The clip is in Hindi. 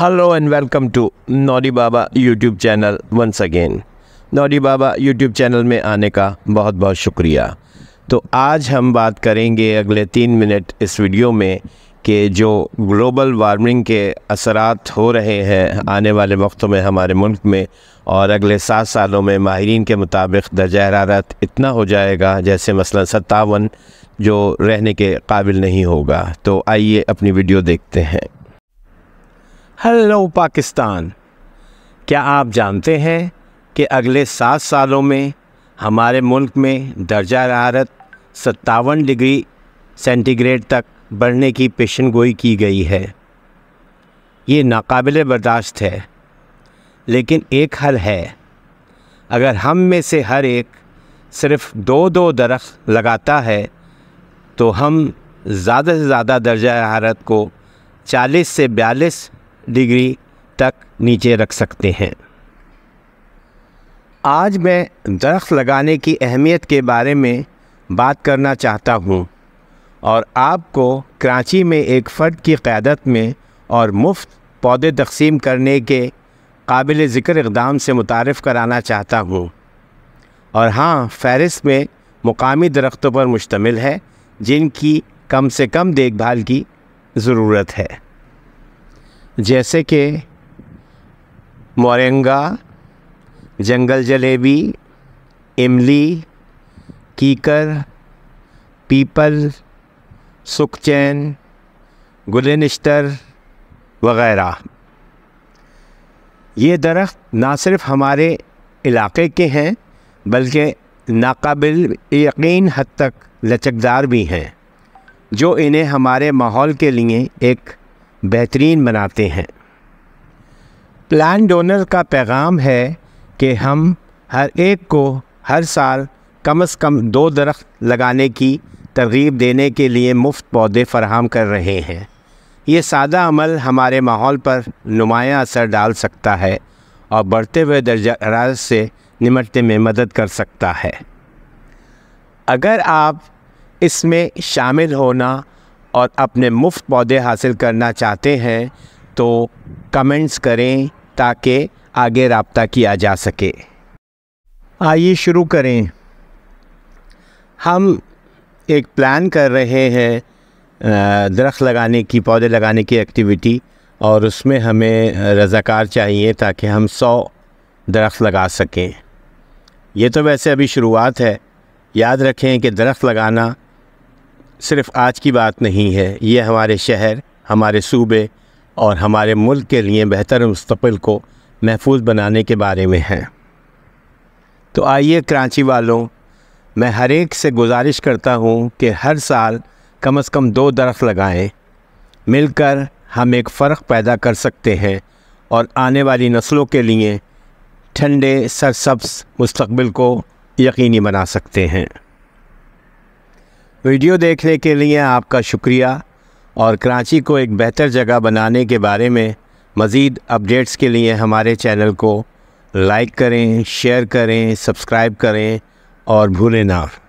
hello and welcome to Nauri Baba YouTube channel once again Nauri Baba YouTube channel में आने का बहुत बहुत शुक्रिया तो आज हम बात करेंगे अगले तीन मिनट इस वीडियो में कि जो ग्लोबल वार्मिंग के असरात हो रहे हैं आने वाले वक्तों में हमारे मुल्क में और अगले सात सालों में माहरीन के मुताबिक दर्ज हरारत इतना हो जाएगा जैसे मसला सत्तावन जो रहने के काबिल नहीं होगा तो आइए अपनी वीडियो देखते हैं हेलो पाकिस्तान क्या आप जानते हैं कि अगले सात सालों में हमारे मुल्क में दर्जा हरारत सत्तावन डिग्री सेंटीग्रेड तक बढ़ने की पेशन गोई की गई है ये नाकबिल बर्दाश्त है लेकिन एक हल है अगर हम में से हर एक सिर्फ दो दो दरख्त लगाता है तो हम ज़्यादा से ज़्यादा दर्जा हरारत को 40 से 42 डिग्री तक नीचे रख सकते हैं आज मैं दरख्त लगाने की अहमियत के बारे में बात करना चाहता हूँ और आपको कराची में एक फ़र्द की क़्यादत में और मुफ्त पौधे तकसीम करने के काबिल ज़िक्र इकदाम से मुतारफ़ कराना चाहता हूँ और हाँ फहरिस्त में मुकामी दरख्तों पर मुश्तमिल है जिनकी कम से कम देखभाल की ज़रूरत है जैसे कि मोरंगा जंगल जलेबी इमली कीकर पीपल सुखचैन गुलनिस्टर वग़ैरह ये दरख्त ना सिर्फ हमारे इलाके के हैं बल्कि नाकबिल यकीन हद तक लचकदार भी हैं जो इन्हें हमारे माहौल के लिए एक बेहतरीन बनाते हैं प्लान डोनर का पैगाम है कि हम हर एक को हर साल कम अज़ कम दो दरख्त लगाने की तरगीब देने के लिए मुफ्त पौधे फराहम कर रहे हैं ये सादा अमल हमारे माहौल पर नुमाया असर डाल सकता है और बढ़ते हुए दर्जा से निमटने में मदद कर सकता है अगर आप इसमें शामिल होना और अपने मुफ्त पौधे हासिल करना चाहते हैं तो कमेंट्स करें ताकि आगे रबता किया जा सके आइए शुरू करें हम एक प्लान कर रहे हैं दरख्त लगाने की पौधे लगाने की एक्टिविटी और उसमें हमें रज़ाकार चाहिए ताकि हम सौ दरख्त लगा सकें ये तो वैसे अभी शुरुआत है याद रखें कि दरख्त लगाना सिर्फ आज की बात नहीं है ये हमारे शहर हमारे सूबे और हमारे मुल्क के लिए बेहतर मुस्तबिल को महफूज बनाने के बारे में है तो आइए कराची वालों मैं हर एक से गुजारिश करता हूँ कि हर साल कम अज़ कम दो दरख्त लगाएं मिलकर हम एक फ़र्क पैदा कर सकते हैं और आने वाली नस्लों के लिए ठंडे सरसब्स मुस्तबिल को यकीनी बना सकते हैं वीडियो देखने के लिए आपका शुक्रिया और कराची को एक बेहतर जगह बनाने के बारे में मज़ीद अपडेट्स के लिए हमारे चैनल को लाइक करें शेयर करें सब्सक्राइब करें और भूलें ना